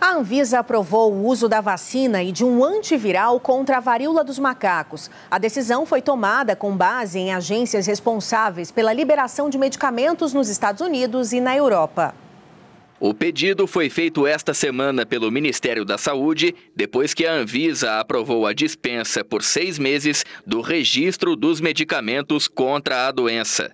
A Anvisa aprovou o uso da vacina e de um antiviral contra a varíola dos macacos. A decisão foi tomada com base em agências responsáveis pela liberação de medicamentos nos Estados Unidos e na Europa. O pedido foi feito esta semana pelo Ministério da Saúde, depois que a Anvisa aprovou a dispensa por seis meses do registro dos medicamentos contra a doença.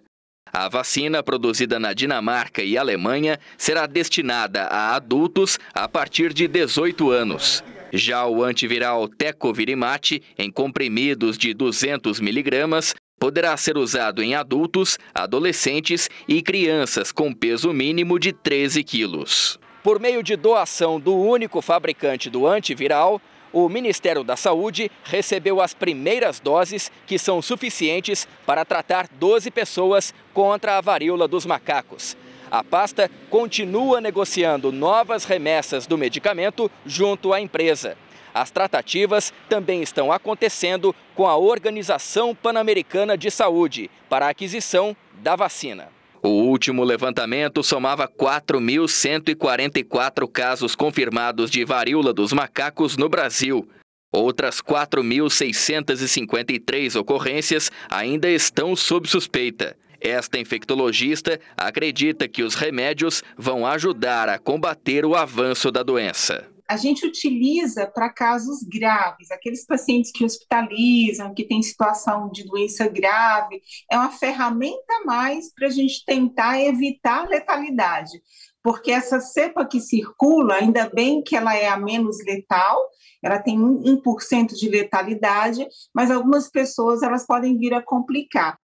A vacina produzida na Dinamarca e Alemanha será destinada a adultos a partir de 18 anos. Já o antiviral Tecovirimate, em comprimidos de 200 miligramas, poderá ser usado em adultos, adolescentes e crianças com peso mínimo de 13 quilos. Por meio de doação do único fabricante do antiviral, o Ministério da Saúde recebeu as primeiras doses que são suficientes para tratar 12 pessoas contra a varíola dos macacos. A pasta continua negociando novas remessas do medicamento junto à empresa. As tratativas também estão acontecendo com a Organização Pan-Americana de Saúde para a aquisição da vacina. O último levantamento somava 4.144 casos confirmados de varíola dos macacos no Brasil. Outras 4.653 ocorrências ainda estão sob suspeita. Esta infectologista acredita que os remédios vão ajudar a combater o avanço da doença a gente utiliza para casos graves, aqueles pacientes que hospitalizam, que têm situação de doença grave, é uma ferramenta a mais para a gente tentar evitar letalidade, porque essa cepa que circula, ainda bem que ela é a menos letal, ela tem 1% de letalidade, mas algumas pessoas elas podem vir a complicar.